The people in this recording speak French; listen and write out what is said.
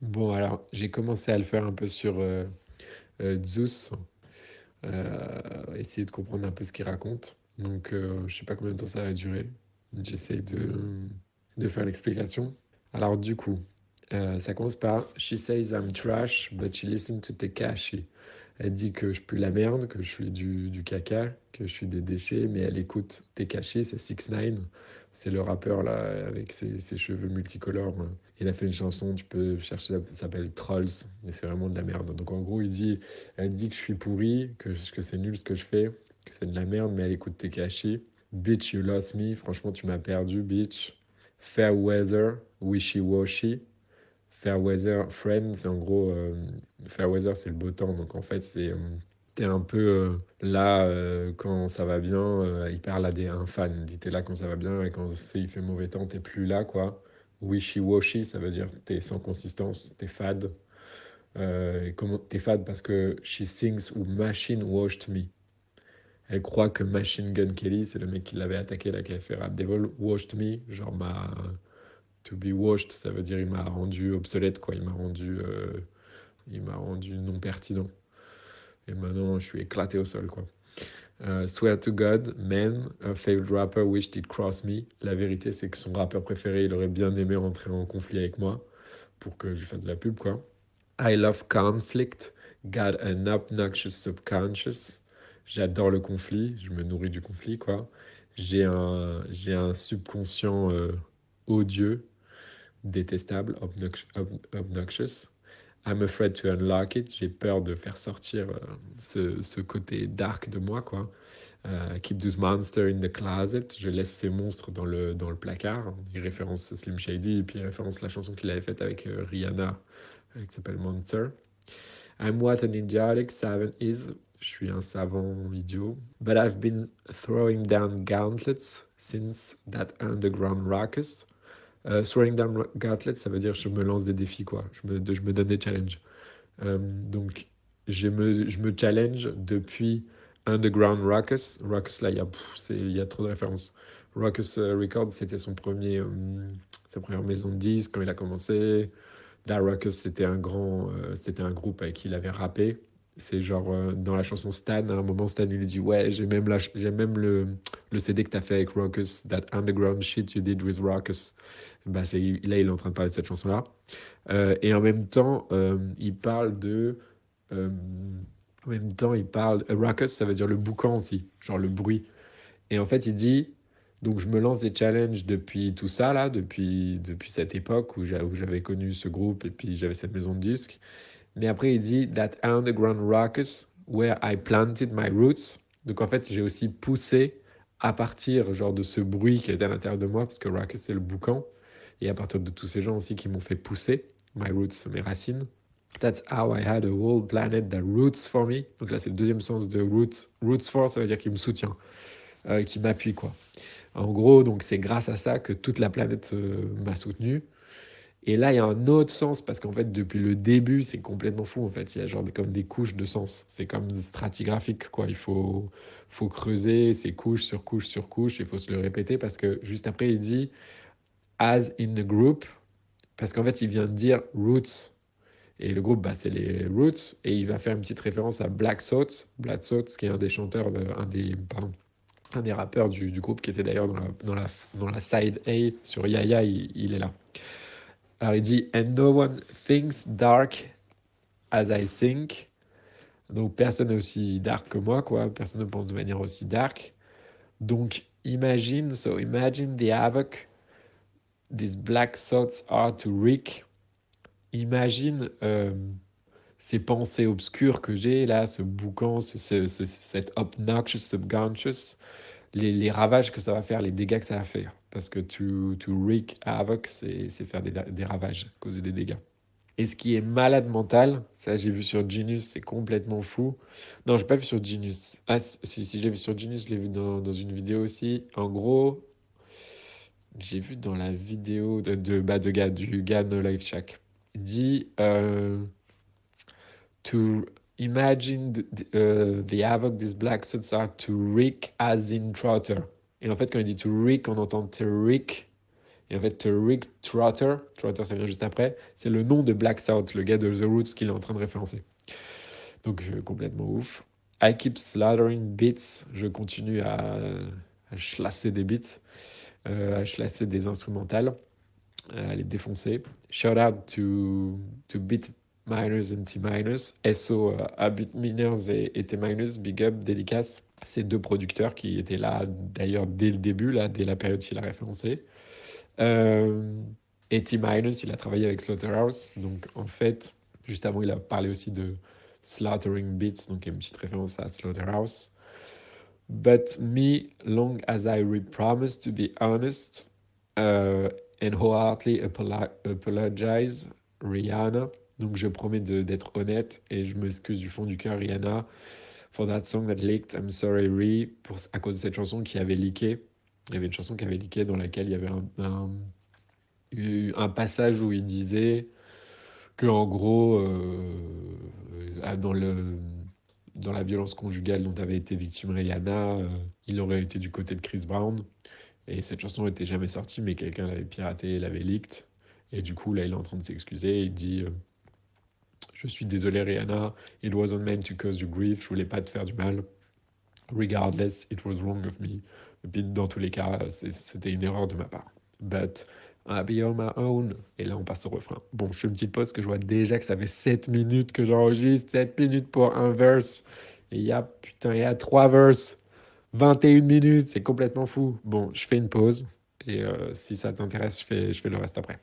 Bon, alors j'ai commencé à le faire un peu sur euh, euh, Zeus, euh, essayer de comprendre un peu ce qu'il raconte. Donc je sais pas combien de temps ça va durer. J'essaie de, de faire l'explication. Alors du coup, ça commence par She says I'm trash, but she listens to Tekashi. Elle dit que je pue la merde, que je suis du, caca, que je suis des déchets, mais elle écoute Tekashi, c'est 6 9 C'est le rappeur là, avec ses, cheveux multicolores. Hein. Il a fait une chanson, tu peux chercher, ça s'appelle Trolls, mais c'est vraiment de la merde. Donc en gros, il dit, elle dit que je suis pourri, que, que c'est nul ce que je fais, que c'est de la merde, mais elle écoute Tekashi. Bitch, you lost me, franchement, tu m'as perdu, bitch. Fair weather, wishy-washy. Fairweather Friends. En gros, fair euh, Fairweather, c'est le beau temps. Donc, en fait, c'est. Euh, t'es un peu euh, là quand ça va bien, il parle à des, un fan, dit t'es là quand ça va bien et quand il fait mauvais temps, t'es plus là quoi. Wishy-washy, ça veut dire t'es sans consistance, t'es fade. comment t'es fade parce que she sings ou machine washed me. Elle croit que Machine Gun Kelly, c'est le mec qui l'avait attaqué là, qui avait fait Rap Devil, washed me, genre ma, to be washed, ça veut dire il m'a rendu obsolète, quoi. Il m'a rendu, euh, il m'a rendu non pertinent. Et maintenant, je suis éclaté au sol, quoi. Euh, swear to God, man, a failed rapper wished it cross me. La vérité, c'est que son rappeur préféré, il aurait bien aimé rentrer en conflit avec moi pour que je fasse de la pub, quoi. I love conflict, got an obnoxious subconscious. J'adore le conflit, je me nourris du conflit, quoi. J'ai un, j'ai un subconscient euh, odieux détestable, obnoxious. I'm afraid to unlock it. J'ai peur de faire sortir euh, ce, côté dark de moi, quoi. Euh, keep those monsters in the closet. Je laisse ces monstres dans le, dans le placard. Il référence Slim Shady et puis il référence la chanson qu'il avait faite avec euh, Rihanna qui s'appelle Monster. I'm what an idiotic savant is. Je suis un savant idiot. But I've been throwing down gauntlets since that underground ruckus. Euh, Swearing down gauntlet, ça veut dire je me lance des défis, quoi. Je me, je me donne des challenges. Euh, donc, je me, je me challenge depuis Underground Ruckus. Ruckus, là, il y, a, trop de références. Ruckus euh, Records, c'était son premier, sa première maison de disques quand il a commencé. Da Ruckus, c'était un grand, c'était un groupe avec qui il avait rappé. C'est genre euh, dans la chanson Stan, à un moment, Stan lui dit Ouais, j'ai même, j'ai même le, le CD que t'as fait avec Ruckus, « That Underground Shit You Did With Ruckus. Bah, » là, il est en train de parler de cette chanson-là. Euh, et euh, en même temps, il parle de. en même temps, il parle. Rockus, ça veut dire le boucan aussi, genre le bruit. Et en fait, il dit donc je me lance des challenges depuis tout ça, là, depuis, depuis cette époque où j'avais connu ce groupe et puis j'avais cette maison de disques. Mais après, il dit That underground ruckus where I planted my roots. Donc en fait, j'ai aussi poussé à partir genre de ce bruit qui était à l'intérieur de moi, parce que ruckus c'est le boucan, et à partir de tous ces gens aussi qui m'ont fait pousser my roots, mes racines. That's how I had a whole planet that roots for me. Donc là, c'est le deuxième sens de roots. Roots for, ça veut dire qu'il me soutient, qui euh, qu'il m'appuie quoi. En gros, donc c'est grâce à ça que toute la planète euh, m'a soutenu. Et là, il y a un autre sens, parce qu'en fait, depuis le début, c'est complètement fou. En fait, il y a genre comme des couches de sens. C'est comme stratigraphique, quoi. Il faut, faut creuser ces couches sur couches sur couches. Il faut se le répéter, parce que juste après, il dit as in the group, parce qu'en fait, il vient de dire roots. Et le groupe, bah, c'est les Roots. Et il va faire une petite référence à Black Sots. Black qui est un des chanteurs, de, un, des, pardon, un des rappeurs du, du groupe, qui était d'ailleurs dans la, dans, la, dans la side A sur Yaya, il est là. Alors il dit And no one thinks dark as I think. Donc personne n'est aussi dark que moi, quoi. Personne ne pense de manière aussi dark. Donc imagine, so imagine the havoc these black thoughts are to wreak. Imagine euh, ces pensées obscures que j'ai là, ce boucan, ce, ce, cet obnoxious, subconscious, les ravages que ça va faire, les dégâts que ça va faire. Parce que to, to wreak havoc, c'est faire des, ravages, causer des dégâts. Et ce qui est malade mental, ça j'ai vu sur Genius, c'est complètement fou. Non, j'ai pas vu sur Genius. Ah, si, si j'ai vu sur Genius, je l'ai vu dans, une vidéo aussi. En gros, j'ai vu dans la vidéo de, de, bah, du gars No Life Shack. Il dit euh, To imagine euh, the, havoc these black suits are to wreak as in Trotter. Et en fait, quand il dit to Rick, on entend to Rick. Et en fait, to Rick Trotter, Trotter ça vient juste après, c'est le nom de Black South, le gars de The Roots qu'il est en train de référencer. Donc euh, complètement ouf. I keep slaughtering beats, je continue à, à chlasser des beats, euh, à chlasser des instrumentales, à les défoncer. Shout out to, to beat Miners et T-Miners, SO euh, Habit Miners et, et T-Miners, Big Up, dédicace, ces deux producteurs qui étaient là d'ailleurs dès le début, là, dès la période qu'il a référencé euh, et T-Miners, il a travaillé avec Slaughterhouse, donc en fait, juste avant, il a parlé aussi de Slaughtering Beats, donc une petite référence à Slaughterhouse. But me, long as I repromise promise to be honest, uh, and wholeheartedly apologize, Rihanna, donc je promets d'être honnête et je m'excuse du fond du cœur, Rihanna, for that song that leaked, I'm sorry, Ri, pour, à cause de cette chanson qui avait leaké. Il y avait une chanson qui avait leaké dans laquelle il y avait un, un, passage où il disait que en gros, euh, dans, le, dans la violence conjugale dont avait été victime Rihanna, euh, il aurait été du côté de Chris Brown. Et cette chanson n'était jamais sortie, mais quelqu'un l'avait piratée, l'avait leaked. Et du coup, là, il est en train de s'excuser. Il dit. Euh, je suis désolé, Rihanna. It wasn't meant to cause you grief. Je voulais pas te faire du mal. Regardless, it was wrong of me. dans tous les cas, c'était une erreur de ma part. But I'll be on my own. Et là, on passe au refrain. Bon, je fais une petite pause que je vois déjà que ça fait 7 minutes que j'enregistre. 7 minutes pour un verse. Et il y a, putain, il y 3 verses. 21 minutes, c'est complètement fou. Bon, je fais une pause. Et euh, si ça t'intéresse, je fais, je fais le reste après.